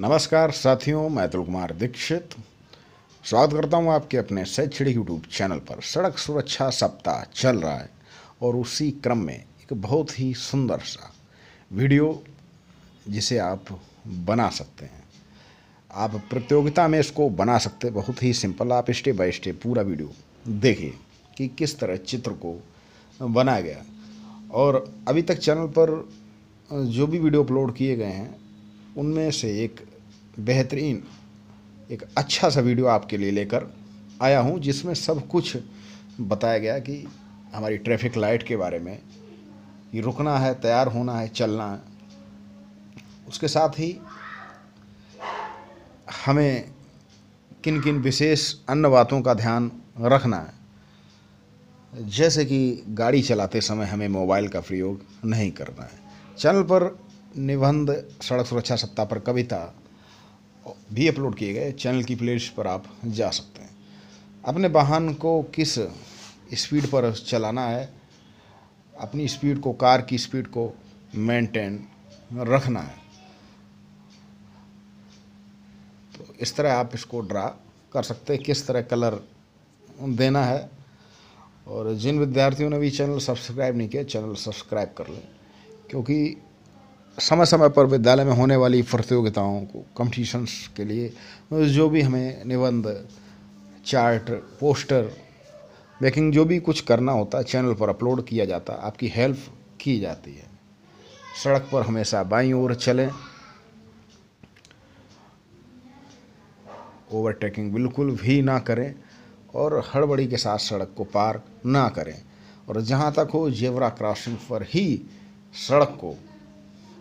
नमस्कार साथियों मैं अतुल कुमार दीक्षित स्वागत करता हूं आपके अपने शैक्षणिक यूट्यूब चैनल पर सड़क सुरक्षा सप्ताह चल रहा है और उसी क्रम में एक बहुत ही सुंदर सा वीडियो जिसे आप बना सकते हैं आप प्रतियोगिता में इसको बना सकते हैं बहुत ही सिंपल आप स्टेप बाय स्टेप पूरा वीडियो देखिए कि किस तरह चित्र को बनाया गया और अभी तक चैनल पर जो भी वीडियो अपलोड किए गए हैं उनमें से एक बेहतरीन एक अच्छा सा वीडियो आपके लिए लेकर आया हूँ जिसमें सब कुछ बताया गया कि हमारी ट्रैफिक लाइट के बारे में ये रुकना है तैयार होना है चलना है उसके साथ ही हमें किन किन विशेष अन्य बातों का ध्यान रखना है जैसे कि गाड़ी चलाते समय हमें मोबाइल का प्रयोग नहीं करना है चैनल पर निबंध सड़क सुरक्षा सप्ताह पर कविता भी अपलोड किए गए चैनल की प्लेलिस्ट पर आप जा सकते हैं अपने वाहन को किस स्पीड पर चलाना है अपनी स्पीड को कार की स्पीड को मेंटेन रखना है तो इस तरह आप इसको ड्रा कर सकते हैं किस तरह कलर देना है और जिन विद्यार्थियों ने भी चैनल सब्सक्राइब नहीं किया चैनल सब्सक्राइब कर लें क्योंकि समय समय पर विद्यालय में होने वाली प्रतियोगिताओं को कम्पटिशन्स के लिए जो भी हमें निबंध चार्ट पोस्टर मेकिंग जो भी कुछ करना होता है चैनल पर अपलोड किया जाता आपकी हेल्प की जाती है सड़क पर हमेशा बाई ओर चलें ओवरटेकिंग बिल्कुल भी ना करें और हड़बड़ी के साथ सड़क को पार ना करें और जहाँ तक हो जेवरा क्रॉसिंग पर ही सड़क को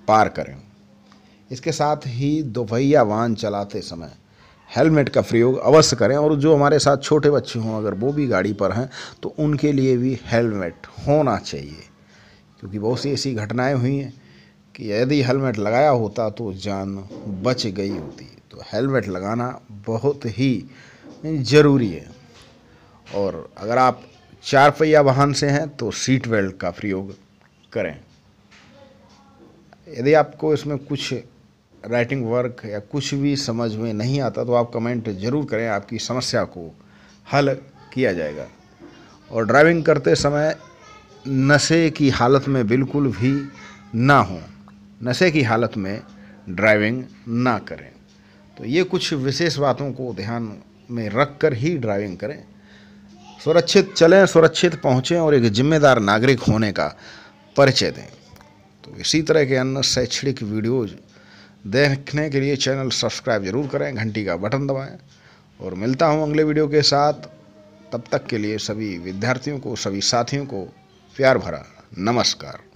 पार करें इसके साथ ही दोपहिया वाहन चलाते समय हेलमेट का प्रयोग अवश्य करें और जो हमारे साथ छोटे बच्चे हों अगर वो भी गाड़ी पर हैं तो उनके लिए भी हेलमेट होना चाहिए क्योंकि बहुत सी ऐसी घटनाएं हुई हैं कि यदि हेलमेट लगाया होता तो जान बच गई होती तो हेलमेट लगाना बहुत ही ज़रूरी है और अगर आप चार पहिया वाहन से हैं तो सीट बेल्ट का प्रयोग करें यदि आपको इसमें कुछ राइटिंग वर्क या कुछ भी समझ में नहीं आता तो आप कमेंट जरूर करें आपकी समस्या को हल किया जाएगा और ड्राइविंग करते समय नशे की हालत में बिल्कुल भी ना हो नशे की हालत में ड्राइविंग ना करें तो ये कुछ विशेष बातों को ध्यान में रख कर ही ड्राइविंग करें सुरक्षित चलें सुरक्षित पहुँचें और एक जिम्मेदार नागरिक होने का परिचय दें तो इसी तरह के अन्य शैक्षणिक वीडियोज देखने के लिए चैनल सब्सक्राइब जरूर करें घंटी का बटन दबाएं और मिलता हूं अगले वीडियो के साथ तब तक के लिए सभी विद्यार्थियों को सभी साथियों को प्यार भरा नमस्कार